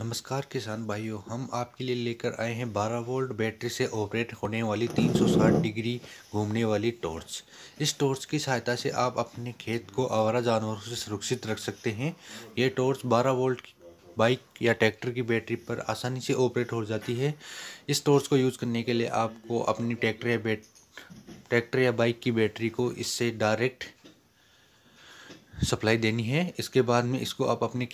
नमस्कार किसान भाइयों हम आपके लिए लेकर आए हैं 12 वोल्ट बैटरी से ऑपरेट होने वाली 360 डिग्री घूमने वाली टॉर्च इस टॉर्च की सहायता से आप अपने खेत को आवारा जानवरों से सुरक्षित रख सकते हैं यह टॉर्च 12 वोल्ट बाइक या ट्रैक्टर की बैटरी पर आसानी से ऑपरेट हो जाती है इस टॉर्च को यूज़ करने के लिए आपको अपनी ट्रैक्टर या बैट ट्रैक्टर या बाइक की बैटरी को इससे डायरेक्ट सप्लाई देनी है इसके बाद में इसको आप अपने